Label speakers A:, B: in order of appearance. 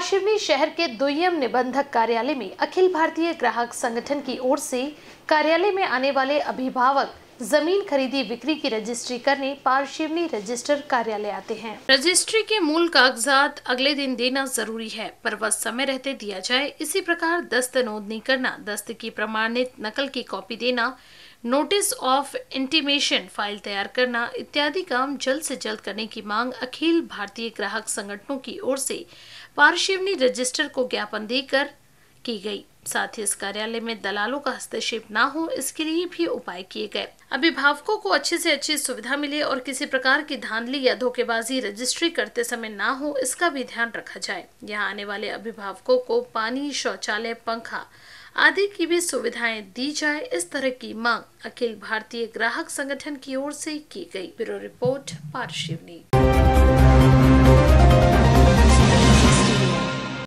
A: काशीवी शहर के दुयम निबंधक कार्यालय में अखिल भारतीय ग्राहक संगठन की ओर से कार्यालय में आने वाले अभिभावक जमीन खरीदी बिक्री की रजिस्ट्री करने पार्शिवनी रजिस्टर कार्यालय आते हैं रजिस्ट्री के मूल कागजात अगले दिन देना जरूरी है पर वह समय रहते दिया जाए इसी प्रकार दस्त नोदनी करना दस्त की प्रमाणित नकल की कॉपी देना नोटिस ऑफ इंटीमेशन फाइल तैयार करना इत्यादि काम जल्द से जल्द करने की मांग अखिल भारतीय ग्राहक संगठनों की ओर से पार्शिवनी रजिस्टर को ज्ञापन देकर की गई साथ ही इस कार्यालय में दलालों का हस्तक्षेप ना हो इसके लिए भी उपाय किए गए अभिभावकों को अच्छे से अच्छी सुविधा मिले और किसी प्रकार की धांधली या धोखेबाजी रजिस्ट्री करते समय ना हो इसका भी ध्यान रखा जाए यहाँ आने वाले अभिभावकों को पानी शौचालय पंखा आदि की भी सुविधाएं दी जाए इस तरह की मांग अखिल भारतीय ग्राहक संगठन की ओर से की गई ब्यूरो रिपोर्ट पार्शिवनी